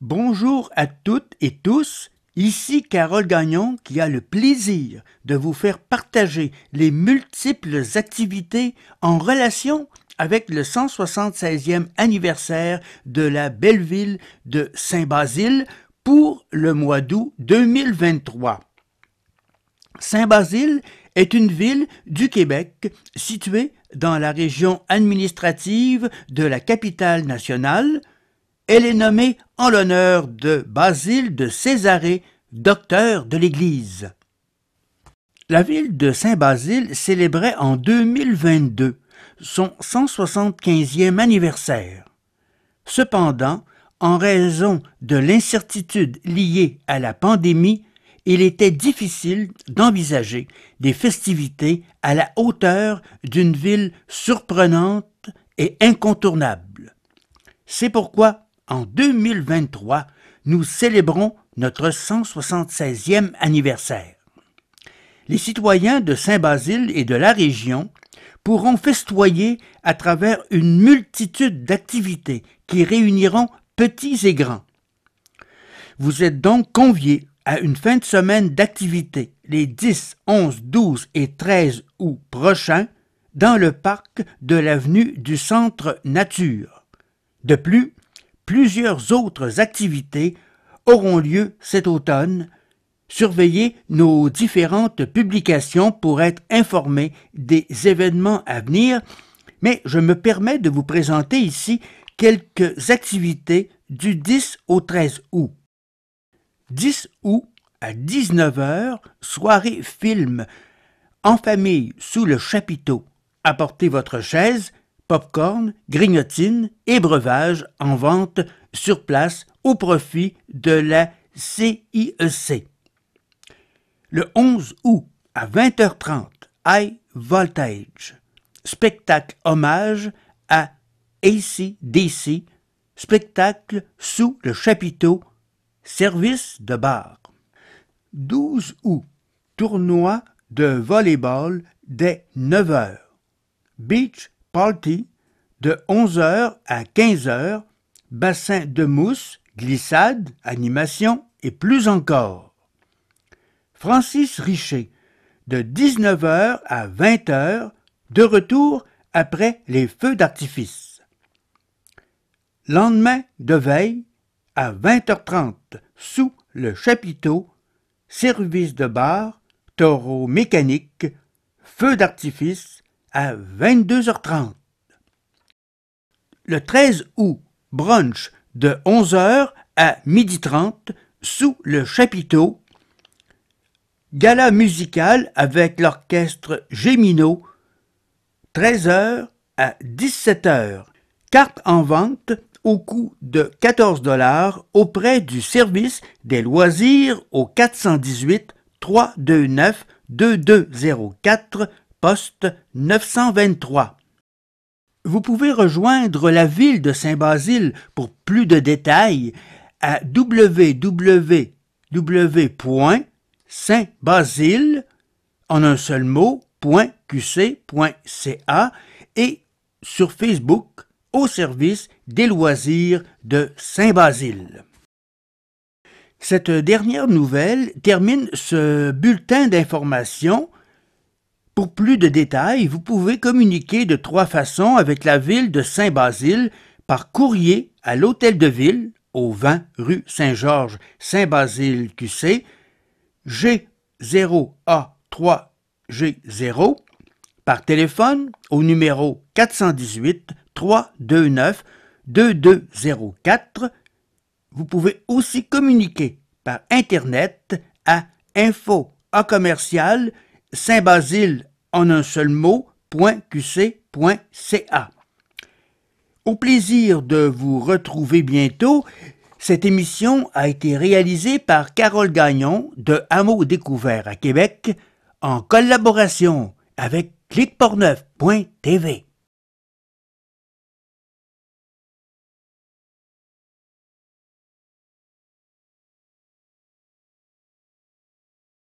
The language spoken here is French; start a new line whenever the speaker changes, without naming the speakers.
Bonjour à toutes et tous, ici Carole Gagnon qui a le plaisir de vous faire partager les multiples activités en relation avec le 176e anniversaire de la belle ville de Saint-Basile pour le mois d'août 2023. Saint-Basile est une ville du Québec située dans la région administrative de la capitale nationale, elle est nommée en l'honneur de Basile de Césarée, docteur de l'Église. La ville de Saint-Basile célébrait en 2022 son 175e anniversaire. Cependant, en raison de l'incertitude liée à la pandémie, il était difficile d'envisager des festivités à la hauteur d'une ville surprenante et incontournable. C'est pourquoi en 2023, nous célébrons notre 176e anniversaire. Les citoyens de Saint-Basile et de la région pourront festoyer à travers une multitude d'activités qui réuniront petits et grands. Vous êtes donc conviés à une fin de semaine d'activités les 10, 11, 12 et 13 août prochains dans le parc de l'avenue du Centre Nature. De plus, plusieurs autres activités auront lieu cet automne. Surveillez nos différentes publications pour être informé des événements à venir, mais je me permets de vous présenter ici quelques activités du 10 au 13 août. 10 août à 19h, soirée film, en famille sous le chapiteau. Apportez votre chaise, popcorn, grignotines et breuvages en vente sur place au profit de la CIEC. E le 11 août à 20h30, High Voltage, spectacle hommage à ACDC, spectacle sous le chapiteau, service de bar. 12 août, tournoi de volleyball dès 9h. Beach de 11h à 15h, bassin de mousse, glissade, animation et plus encore. Francis Richer, de 19h à 20h, de retour après les feux d'artifice. Lendemain de veille, à 20h30, sous le chapiteau, service de bar, taureau mécanique, feu d'artifice, à 22h30. Le 13 août, brunch de 11h à 12h30 sous le chapiteau. Gala musical avec l'orchestre Gémino, 13h à 17h. Carte en vente au coût de 14 dollars auprès du service des loisirs au 418 329 2204 poste 923. Vous pouvez rejoindre la ville de Saint-Basile pour plus de détails à www.saint-basile en un seul mot, et sur Facebook au service des loisirs de Saint-Basile. Cette dernière nouvelle termine ce bulletin d'information pour plus de détails, vous pouvez communiquer de trois façons avec la ville de Saint-Basile par courrier à l'hôtel de ville au 20 rue Saint-Georges, Saint-Basile QC, G0A3G0, par téléphone au numéro 418 329 2204. Vous pouvez aussi communiquer par Internet à info à commercial saint-basile en un seul mot, .qc.ca. Au plaisir de vous retrouver bientôt. Cette émission a été réalisée par Carole Gagnon de Hameau Découvert à Québec en collaboration avec CliquePortNeuf.tv